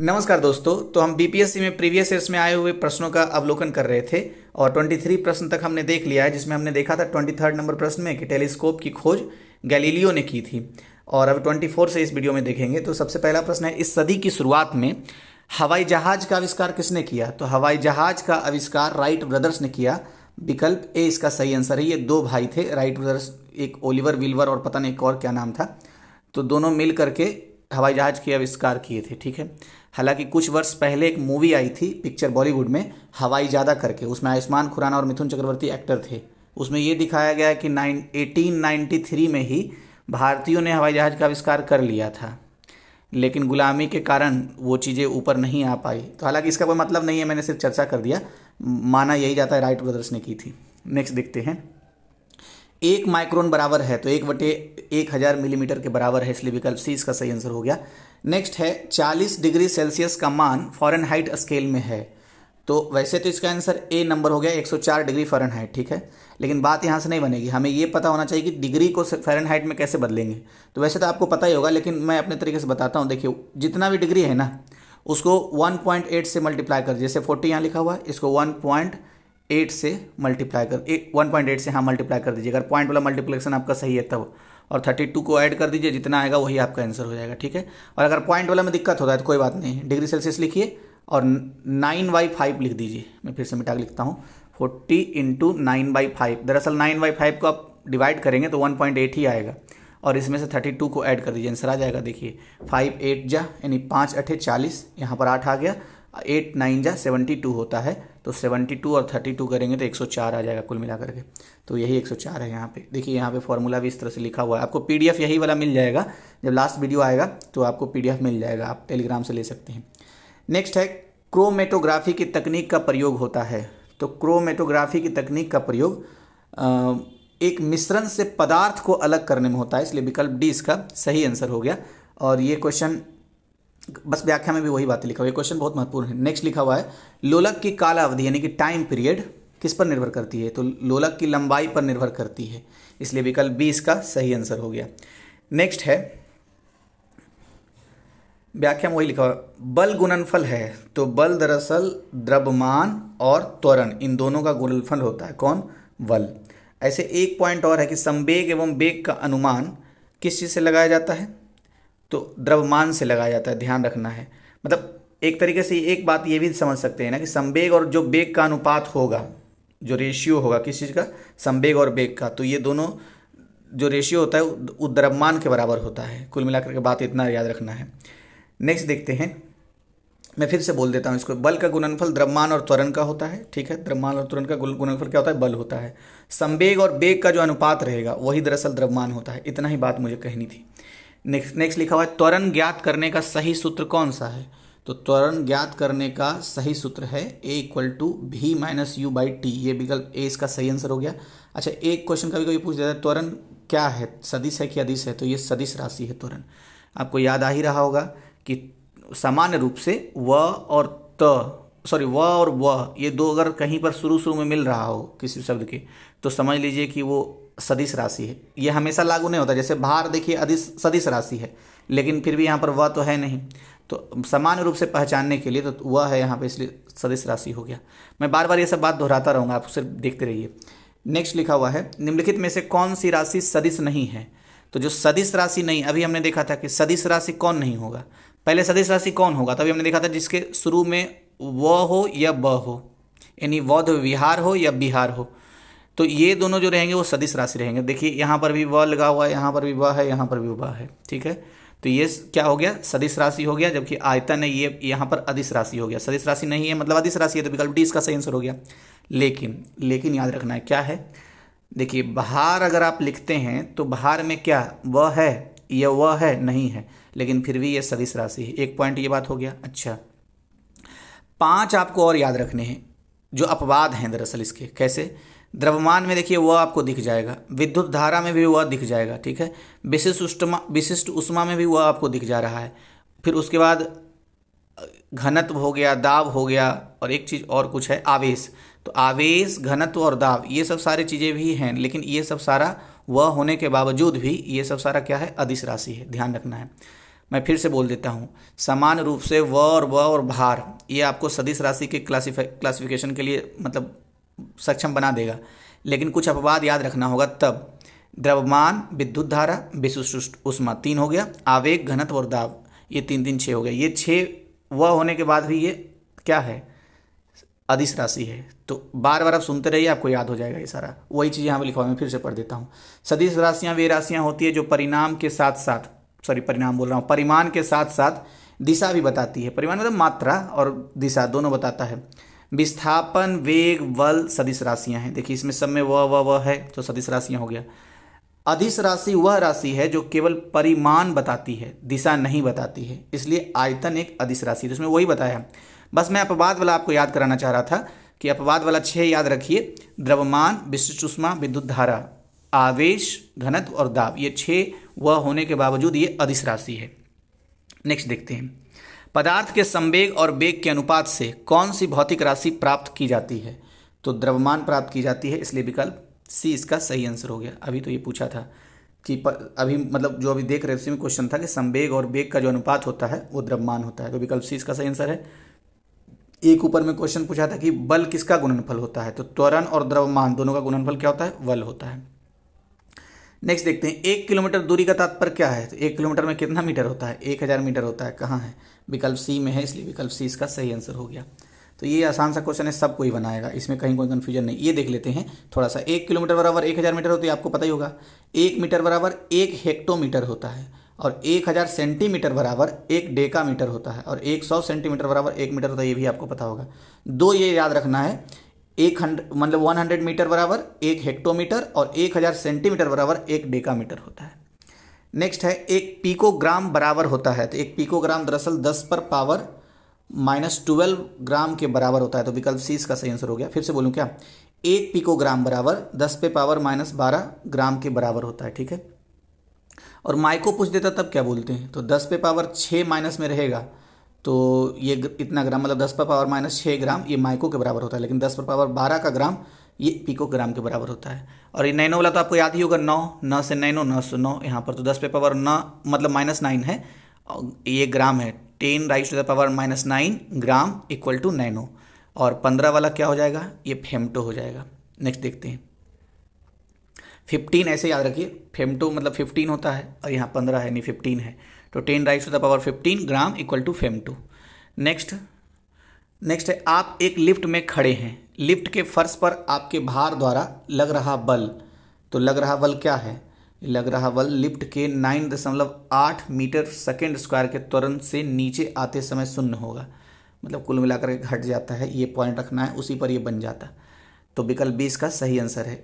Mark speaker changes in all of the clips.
Speaker 1: नमस्कार दोस्तों तो हम बीपीएससी में प्रीवियस ईयर्स में आए हुए प्रश्नों का अवलोकन कर रहे थे और 23 प्रश्न तक हमने देख लिया है जिसमें हमने देखा था 23 नंबर प्रश्न में कि टेलीस्कोप की खोज गैलीलियो ने की थी और अब 24 से इस वीडियो में देखेंगे तो सबसे पहला प्रश्न है इस सदी की शुरुआत में हवाई जहाज का आविष्कार किसने किया तो हवाई जहाज का आविष्कार राइट ब्रदर्स ने किया विकल्प ए इसका सही आंसर है ये दो भाई थे राइट ब्रदर्स एक ओलिवर विल्वर और पता नहीं एक और क्या नाम था तो दोनों मिल करके हवाई जहाज़ के आविष्कार किए थे ठीक है हालांकि कुछ वर्ष पहले एक मूवी आई थी पिक्चर बॉलीवुड में हवाई ज़्यादा करके उसमें आयुष्मान खुराना और मिथुन चक्रवर्ती एक्टर थे उसमें ये दिखाया गया कि नाइन एटीन में ही भारतीयों ने हवाई जहाज़ का आविष्कार कर लिया था लेकिन गुलामी के कारण वो चीज़ें ऊपर नहीं आ पाई तो हालांकि इसका कोई मतलब नहीं है मैंने सिर्फ चर्चा कर दिया माना यही जाता है राइट ब्रदर्स ने की थी नेक्स्ट देखते हैं एक माइक्रोन बराबर है तो एक बटे एक हज़ार मिलीमीटर के बराबर है इसलिए विकल्प सी इसका सही आंसर हो गया नेक्स्ट है चालीस डिग्री सेल्सियस का मान फॉरन हाइट स्केल में है तो वैसे तो इसका आंसर ए नंबर हो गया 104 डिग्री फॉरन हाइट ठीक है लेकिन बात यहाँ से नहीं बनेगी हमें ये पता होना चाहिए कि डिग्री को फॉरन हाइट में कैसे बदलेंगे तो वैसे तो आपको पता ही होगा लेकिन मैं अपने तरीके से बताता हूँ देखिए जितना भी डिग्री है ना उसको 1.8 से मल्टीप्लाई कर जैसे 40 यहाँ लिखा हुआ है इसको 1.8 एट से मल्टीप्लाई कर वन पॉइंट एट से हाँ मल्टीप्लाई कर दीजिए अगर पॉइंट वाला मल्टीप्लिकेशन आपका सही है तब और थर्टी टू को ऐड कर दीजिए जितना आएगा वही आपका आंसर हो जाएगा ठीक है और अगर पॉइंट वाला में दिक्कत होता है तो कोई बात नहीं डिग्री सेल्सियस लिखिए और नाइन बाई फाइव लिख दीजिए मैं फिर से मिटा के लिखता हूँ forty into nine by five दरअसल नाइन बाई फाइव को आप डिवाइड करेंगे तो वन पॉइंट एट ही आएगा और इसमें से थर्टी टू को ऐड कर दीजिए आंसर आ जाएगा देखिए फाइव एट जा यानी पाँच अठे चालीस यहाँ पर आठ आ गया एट नाइन जा सेवेंटी टू होता है तो 72 और 32 करेंगे तो 104 आ जाएगा कुल मिलाकर के तो यही 104 है यहाँ पे देखिए यहाँ पे फॉर्मूला भी इस तरह से लिखा हुआ है आपको पीडीएफ यही वाला मिल जाएगा जब लास्ट वीडियो आएगा तो आपको पीडीएफ मिल जाएगा आप टेलीग्राम से ले सकते हैं नेक्स्ट है क्रोमेटोग्राफी की तकनीक का प्रयोग होता है तो क्रोमेटोग्राफी की तकनीक का प्रयोग एक मिश्रण से पदार्थ को अलग करने में होता है इसलिए विकल्प डी इसका सही आंसर हो गया और ये क्वेश्चन बस व्याख्या में भी वही बातें लिखा हुआ है क्वेश्चन बहुत महत्वपूर्ण है नेक्स्ट लिखा हुआ है लोलक की काला अवधि यानी कि टाइम पीरियड किस पर निर्भर करती है तो लोलक की लंबाई पर निर्भर करती है इसलिए विकल्प बी इसका सही आंसर हो गया नेक्स्ट है व्याख्या में वही लिखा हुआ बल गुणनफल है तो बल दरअसल द्रव्यमान और त्वरण इन दोनों का गुणनफल होता है कौन बल ऐसे एक पॉइंट और है कि संवेग एवं वेग का अनुमान किस चीज़ से लगाया जाता है तो द्रव्यमान से लगाया जाता है ध्यान रखना है मतलब एक तरीके से एक बात ये भी समझ सकते हैं ना कि संवेग और जो बेग का अनुपात होगा जो रेशियो होगा किस चीज़ का संवेग और बेग का तो ये दोनों जो रेशियो होता है वो द्रव्यमान के बराबर होता है कुल मिलाकर के बात इतना याद रखना है नेक्स्ट देखते हैं मैं फिर से बोल देता हूँ इसको बल का गुणनफल द्रव्यमान और त्वरण का होता है ठीक है द्रव्यमान और त्वरण का गुणनफल क्या होता है बल होता है संवेग और बेग का जो अनुपात रहेगा वही दरअसल द्रव्यमान होता है इतना ही बात मुझे कहनी थी नेक्स्ट नेक्स्ट लिखा हुआ है त्वरण ज्ञात करने का सही सूत्र कौन सा है तो त्वरण ज्ञात करने का सही सूत्र है A equal to v minus u by t ये विकल्प ए इसका सही आंसर हो गया अच्छा एक क्वेश्चन कभी कभी पूछ देता है त्वरण क्या है सदिश है कि अदिश है तो ये सदिश राशि है त्वरण आपको याद आ ही रहा होगा कि सामान्य रूप से व और त सॉरी व और व ये दो अगर कहीं पर शुरू शुरू में मिल रहा हो किसी शब्द के तो समझ लीजिए कि वो सदिश राशि है यह हमेशा लागू नहीं होता जैसे भार देखिए अधिस सदिश राशि है लेकिन फिर भी यहाँ पर वह तो है नहीं तो सामान्य रूप से पहचानने के लिए तो वह है यहाँ पर इसलिए सदिश राशि हो गया मैं बार बार ये सब बात दोहराता रहूँगा आप सिर्फ देखते रहिए नेक्स्ट लिखा हुआ है निम्नलिखित में से कौन सी राशि सदिश नहीं है तो जो सदिश राशि नहीं अभी हमने देखा था कि सदिश राशि कौन नहीं होगा पहले सदिश राशि कौन होगा तभी हमने देखा था जिसके शुरू में व हो या ब हो यानी वध तो विहार हो या बिहार हो तो ये दोनों जो रहेंगे वो सदिश राशि रहेंगे देखिए यहाँ पर भी व लगा हुआ है यहाँ पर भी व है यहाँ पर भी व है ठीक है तो ये क्या हो गया सदिश राशि हो गया जबकि आयतन है ये यहाँ पर अधिस राशि हो गया सदिश राशि नहीं है मतलब अधिस राशि है तो विकल्प डी इसका सही आंसर हो गया लेकिन लेकिन याद रखना है क्या है देखिए बहार अगर आप लिखते हैं तो बहार में क्या वह है यह वह है नहीं है लेकिन फिर भी यह सदिश राशि है एक पॉइंट ये बात हो गया अच्छा पांच आपको और याद रखने हैं जो अपवाद हैं दरअसल इसके कैसे द्रव्यमान में देखिए वह आपको दिख जाएगा विद्युत धारा में भी वह दिख जाएगा ठीक है विशिष्ट उष्मा विशिष्ट उष्मा में भी वह आपको दिख जा रहा है फिर उसके बाद घनत्व हो गया दाब हो गया और एक चीज़ और कुछ है आवेश तो आवेश घनत्व और दाब ये सब सारी चीज़ें भी हैं लेकिन ये सब सारा वह होने के बावजूद भी ये सब सारा क्या है अधिस राशि है ध्यान रखना है मैं फिर से बोल देता हूँ समान रूप से व और व और भार ये आपको सदिश राशि के क्लासीफाई क्लासिफिकेशन के लिए मतलब सक्षम बना देगा लेकिन कुछ अपवाद याद रखना होगा तब द्रव्यमान विद्युत धारा विशुष्ट उष्मा तीन हो गया आवेग घनत्व और दाब ये तीन तीन छः हो गया ये छः वह होने के बाद भी ये क्या है अधिस राशि है तो बार बार आप सुनते रहिए आपको याद हो जाएगा ये सारा वही चीज़ यहाँ पर लिखवा मैं फिर से पढ़ देता हूँ सदिश राशियाँ वे राशियाँ होती है जो परिणाम के साथ साथ सॉरी परिणाम बोल रहा हूँ परिमाण के साथ साथ दिशा भी बताती है परिमाण मतलब मात्रा और दिशा दोनों बताता है विस्थापन वेग बल सदिश राशियां हैं देखिए इसमें सब में वह वह वह है तो सदिश राशियां हो गया अधिस राशि वह राशि है जो केवल परिमाण बताती है दिशा नहीं बताती है इसलिए आयतन एक अधिस राशि है तो उसमें वही बताया बस मैं अपवाद वाला आपको याद कराना चाह रहा था कि अपवाद वाला छह याद रखिए द्रव्यमान विशिष्ट उष्मा विद्युत धारा आवेश घनत्व और दाब ये छह वह होने के बावजूद ये अधिस राशि है नेक्स्ट देखते हैं पदार्थ के संवेग और वेग के अनुपात से कौन सी भौतिक राशि प्राप्त की जाती है तो द्रव्यमान प्राप्त की जाती है इसलिए विकल्प सी इसका सही आंसर हो गया अभी तो ये पूछा था कि अभी मतलब जो अभी देख रहे उसी उसमें क्वेश्चन था कि संवेग और वेग का जो अनुपात होता है वो द्रव्यमान होता है तो विकल्प सी इसका सही आंसर है एक ऊपर में क्वेश्चन पूछा था कि बल किसका गुणनफल होता है तो त्वरण और द्रव्यमान दोनों का गुणनफल क्या होता है बल होता है नेक्स्ट देखते हैं एक किलोमीटर दूरी का तात्पर्य क्या है तो एक किलोमीटर में कितना मीटर होता है एक हज़ार मीटर होता है कहाँ है विकल्प सी में है इसलिए विकल्प सी इसका सही आंसर हो गया तो ये आसान सा क्वेश्चन है सब कोई बनाएगा इसमें कहीं कोई कन्फ्यूजन नहीं ये देख लेते हैं थोड़ा सा एक किलोमीटर बराबर एक हज़ार मीटर होती है आपको पता ही होगा एक मीटर बराबर एक हेक्टोमीटर होता है और एक हज़ार सेंटीमीटर बराबर एक डेका मीटर होता है और एक सौ सेंटीमीटर बराबर एक मीटर होता है ये भी आपको पता होगा दो ये याद रखना है एक हंड्रेड मतलब वन हंड्रेड मीटर बराबर एक हेक्टोमीटर और एक हज़ार सेंटीमीटर बराबर एक डेकामीटर होता है नेक्स्ट है एक पीकोग्राम बराबर होता है तो एक पीकोग्राम दरअसल दस पर पावर माइनस ट्वेल्व ग्राम के बराबर होता है तो विकल्प सी इसका सही आंसर हो गया फिर से बोलूँ क्या एक पीकोग्राम बराबर दस पे पावर माइनस बारह ग्राम के बराबर होता है ठीक है और माइको पूछ देता तब क्या बोलते हैं तो दस पे पावर छः माइनस में रहेगा तो ये इतना ग्राम मतलब दस पर पावर माइनस छः ग्राम ये माइको के बराबर होता है लेकिन दस पर पावर बारह का ग्राम ये पिको ग्राम के बराबर होता है और ये नैनो वाला तो आपको याद ही होगा नौ नौ से नैनो नौ सौ नौ यहाँ पर तो दस पे पावर नौ मतलब माइनस नाइन है और ये ग्राम है ten raise to the power minus nine gram equal to nano और पंद्रह वाला क्या हो जाएगा ये फेमटो हो जाएगा नेक्स्ट देखते हैं फिफ्टीन ऐसे याद रखिए फेमटो मतलब फिफ्टीन होता है और यहाँ पंद्रह है नहीं फिफ्टीन है तो ten raise to the power fifteen gram equal to femto next next है आप एक लिफ्ट में खड़े हैं लिफ्ट के फर्श पर आपके भार द्वारा लग रहा बल तो लग रहा बल क्या है लग रहा बल लिफ्ट के नाइन दशमलव आठ मीटर सेकेंड स्क्वायर के त्वरण से नीचे आते समय शून्य होगा मतलब कुल मिलाकर के घट जाता है ये पॉइंट रखना है उसी पर ये बन जाता है तो विकल्प बीस का सही आंसर है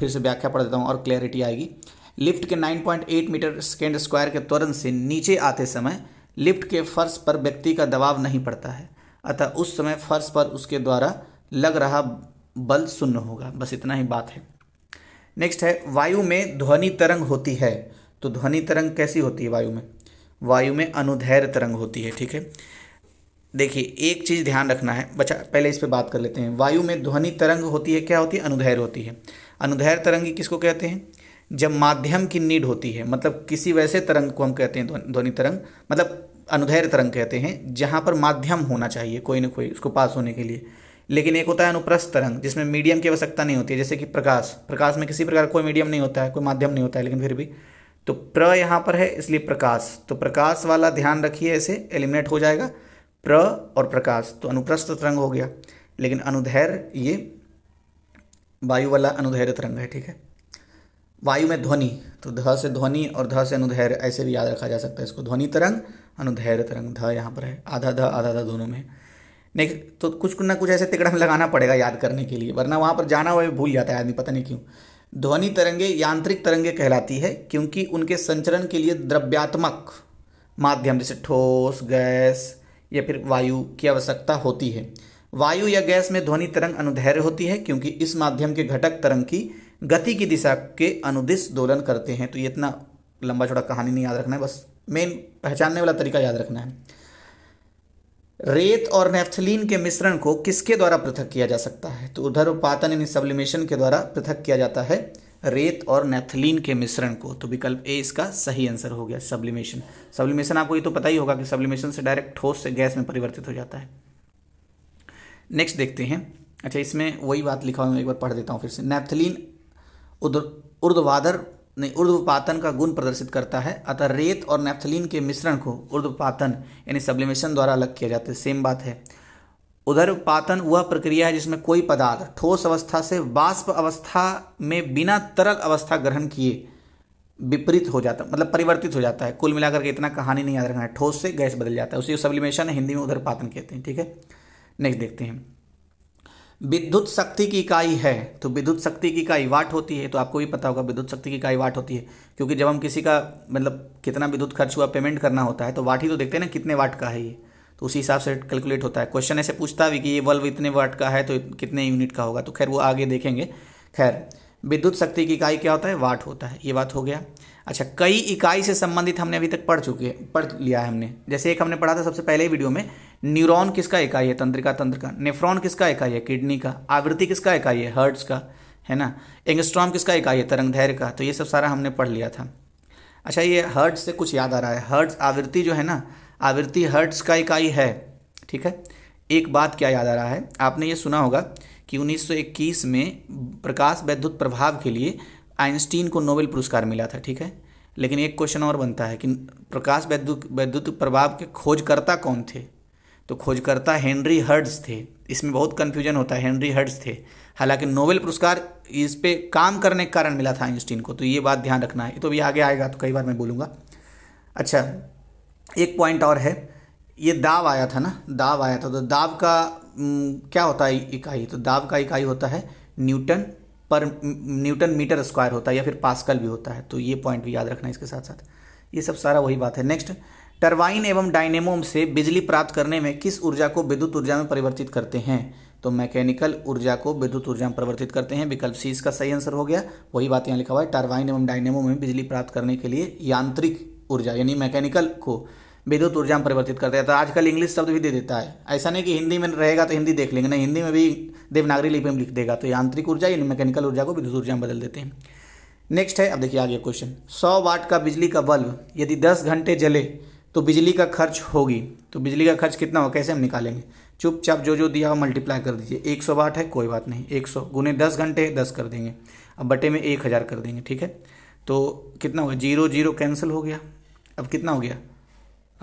Speaker 1: फिर से व्याख्या पढ़ देता हूँ और क्लैरिटी आएगी लिफ्ट के 9.8 मीटर सेकेंड स्क्वायर के त्वरण से नीचे आते समय लिफ्ट के फर्श पर व्यक्ति का दबाव नहीं पड़ता है अतः उस समय फर्श पर उसके द्वारा लग रहा बल शून्य होगा बस इतना ही बात है नेक्स्ट है वायु में ध्वनि तरंग होती है तो ध्वनि तरंग कैसी होती है वायु में वायु में अनुधैर्य तरंग होती है ठीक है देखिए एक चीज़ ध्यान रखना है बच्चा पहले इस पर बात कर लेते हैं वायु में ध्वनि तरंग होती है क्या होती है अनुधैर्य होती है अनुधैर्य तरंग किसको कहते हैं जब माध्यम की नीड होती है मतलब किसी वैसे तरंग को हम कहते हैं ध्वनि तरंग मतलब अनुधैर्य तरंग कहते हैं जहाँ पर माध्यम होना चाहिए कोई ना कोई उसको पास होने के लिए लेकिन एक होता है अनुप्रस्थ तरंग जिसमें मीडियम की आवश्यकता नहीं होती है जैसे कि प्रकाश प्रकाश में किसी प्रकार कोई मीडियम नहीं होता है कोई माध्यम नहीं होता है लेकिन फिर भी तो प्र यहाँ पर है इसलिए प्रकाश तो प्रकाश वाला ध्यान रखिए ऐसे एलिमिनेट हो जाएगा प्र और प्रकाश तो अनुप्रस्थ तरंग हो गया लेकिन अनुधैर्य ये वायु वाला अनुधैर्य तरंग है ठीक है वायु में ध्वनि तो ध से ध्वनि और ध से अनुधैर्य ऐसे भी याद रखा जा सकता है इसको ध्वनि तरंग अनुधैर्य तरंग ध यहाँ पर है आधा ध आधा ध दोनों में नेक्स्ट तो कुछ ना कुछ ऐसे तिकड़म लगाना पड़ेगा याद करने के लिए वरना वहाँ पर जाना हुआ भूल जाता है आदमी पता नहीं क्यों ध्वनि तरंगे यांत्रिक तरंगे कहलाती है क्योंकि उनके संचरण के लिए द्रव्यात्मक माध्यम जैसे ठोस गैस या फिर वायु की आवश्यकता होती है वायु या गैस में ध्वनि तरंग अनुधैर्य होती है क्योंकि इस माध्यम के घटक तरंग की गति की दिशा के अनुदिश दोलन करते हैं तो ये इतना लंबा छोड़ा कहानी नहीं याद रखना है बस मेन पहचानने वाला तरीका याद रखना है रेत और नेफ्थलीन के मिश्रण को किसके द्वारा पृथक किया जा सकता है तो उधर यानी सब्लिमेशन के द्वारा पृथक किया जाता है रेत और नेफ्थलीन के मिश्रण को तो विकल्प ए इसका सही आंसर हो गया सब्लिमेशन सब्लिमेशन आपको ये तो पता ही होगा कि सब्लिमेशन से डायरेक्ट ठोस से गैस में परिवर्तित हो जाता है नेक्स्ट देखते हैं अच्छा इसमें वही बात लिखा हुआ मैं एक बार पढ़ देता हूँ फिर से नेफ्थलीन उर्ध्वाधर नहीं उर्ध्वपातन का गुण प्रदर्शित करता है अतः रेत और नेफ्थलीन के मिश्रण को उर्ध्वपातन यानी सब्लिमेशन द्वारा अलग किया जाता है सेम बात है उधर पातन वह प्रक्रिया है जिसमें कोई पदार्थ ठोस अवस्था से वाष्प अवस्था में बिना तरल अवस्था ग्रहण किए विपरीत हो जाता मतलब परिवर्तित हो जाता है कुल मिलाकर के इतना कहानी नहीं याद रखना है ठोस से गैस बदल जाता है उसी सब्लिमेशन हिंदी में उधर पातन कहते हैं ठीक है नेक्स्ट देखते हैं विद्युत शक्ति की इकाई है तो विद्युत शक्ति की इकाई वाट होती है तो आपको भी पता होगा विद्युत शक्ति की इकाई वाट होती है क्योंकि जब हम किसी का मतलब कितना विद्युत खर्च हुआ पेमेंट करना होता है तो वाट ही तो देखते हैं ना कितने वाट का है ये तो उसी हिसाब से कैलकुलेट होता है क्वेश्चन ऐसे पूछता भी कि ये बल्ब इतने वाट का है तो कितने यूनिट का होगा तो खैर वो आगे देखेंगे खैर विद्युत शक्ति की इकाई क्या होता है वाट होता है ये बात हो गया अच्छा कई इकाई से संबंधित हमने अभी तक पढ़ चुके पढ़ लिया है हमने जैसे एक हमने पढ़ा था सबसे पहले वीडियो में न्यूरॉन किसका इकाई है तंत्रिका तंत्र का नेफ्रॉन किसका इकाई है किडनी का आवृत्ति किसका इकाई है हर्ट्स का है ना एंगस्ट्रॉम किसका इकाई है तरंग धैर्य का तो ये सब सारा हमने पढ़ लिया था अच्छा ये हर्ट्स से कुछ याद आ रहा है हर्ट्स आवृत्ति जो है ना आवृत्ति हर्ट्स का इकाई है ठीक है एक बात क्या याद आ रहा है आपने ये सुना होगा कि 1921 में प्रकाश वैद्युत प्रभाव के लिए आइंस्टीन को नोबेल पुरस्कार मिला था ठीक है लेकिन एक क्वेश्चन और बनता है कि प्रकाश वैद्युत वैद्युत प्रभाव के खोजकर्ता कौन थे तो खोजकर्ता हेनरी हर्ड्स थे इसमें बहुत कन्फ्यूजन होता है हेनरी हर्ड्स थे हालांकि नोबेल पुरस्कार इस पर काम करने के कारण मिला था आइंस्टीन को तो ये बात ध्यान रखना है तो भी आगे आएगा तो कई बार मैं बोलूँगा अच्छा एक पॉइंट और है ये दाव आया था ना दाव आया था तो दाव का क्या होता है इकाई तो दाव का इकाई होता है न्यूटन पर न्यूटन मीटर स्क्वायर होता है या फिर पास्कल भी होता है तो ये पॉइंट भी याद रखना इसके साथ साथ ये सब सारा वही बात है नेक्स्ट टरबाइन एवं डायनेमो से बिजली प्राप्त करने में किस ऊर्जा को विद्युत ऊर्जा में परिवर्तित करते हैं तो मैकेनिकल ऊर्जा को विद्युत ऊर्जा में परिवर्तित करते हैं विकल्प सी इसका सही आंसर हो गया वही बात यहाँ लिखा हुआ है टरबाइन एवं डायनेमो में बिजली प्राप्त करने के लिए यांत्रिक ऊर्जा यानी मैकेनिकल को विद्युत ऊर्जा में परिवर्तित कर देता है तो आजकल इंग्लिश शब्द भी दे देता है ऐसा नहीं कि हिंदी में रहेगा तो हिंदी देख लेंगे नहीं हिंदी में भी देवनागरी लिपि में लिख देगा तो यांत्रिक ऊर्जा या मैकेनिकल ऊर्जा को विद्युत ऊर्जा में बदल देते हैं नेक्स्ट है अब देखिए आगे क्वेश्चन सौ वाट का बिजली का बल्ब यदि दस घंटे जले तो बिजली का खर्च होगी तो बिजली का खर्च कितना होगा कैसे हम निकालेंगे चुपचाप जो जो दिया हो मल्टीप्लाई कर दीजिए एक सौ वाट है कोई बात नहीं एक सौ गुने दस घंटे दस कर देंगे अब बटे में एक हज़ार कर देंगे ठीक है तो कितना होगा जीरो जीरो कैंसिल हो गया अब कितना हो गया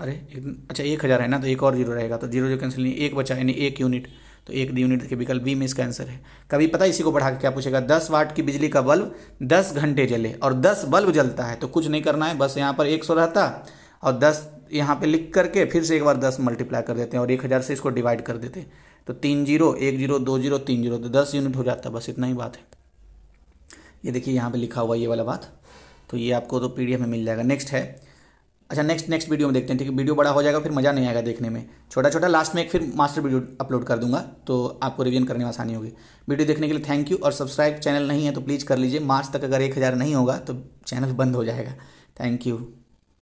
Speaker 1: अरे एक अच्छा एक हज़ार है ना तो एक और जीरो रहेगा तो जीरो जो कैंसिल नहीं एक बचा यानी एक यूनिट तो एक यूनिट के विकल्प बी में इसका आंसर है कभी पता इसी को बढ़ा के क्या पूछेगा दस वाट की बिजली का बल्ब दस घंटे जले और दस बल्ब जलता है तो कुछ नहीं करना है बस यहाँ पर एक सौ रहता और दस यहाँ पर लिख करके फिर से एक बार दस मल्टीप्लाई कर देते हैं और एक हज़ार से इसको डिवाइड कर देते हैं तो तीन जीरो एक जीरो दो जीरो तीन जीरो तो दस यूनिट हो जाता है बस इतना ही बात है ये देखिए यहाँ पर लिखा हुआ ये वाला बात तो ये आपको तो एफ में मिल जाएगा नेक्स्ट है अच्छा नेक्स्ट नेक्स्ट वीडियो में देखते हैं ठीक है वीडियो बड़ा हो जाएगा फिर मज़ा नहीं आएगा देखने में छोटा छोटा लास्ट में एक फिर मास्टर वीडियो अपलोड कर दूंगा तो आपको रिवीजन करने में आसानी होगी वीडियो देखने के लिए थैंक यू और सब्सक्राइब चैनल नहीं है तो प्लीज़ कर लीजिए मार्च तक अगर एक हज़ार नहीं होगा तो चैनल बंद हो जाएगा थैंक यू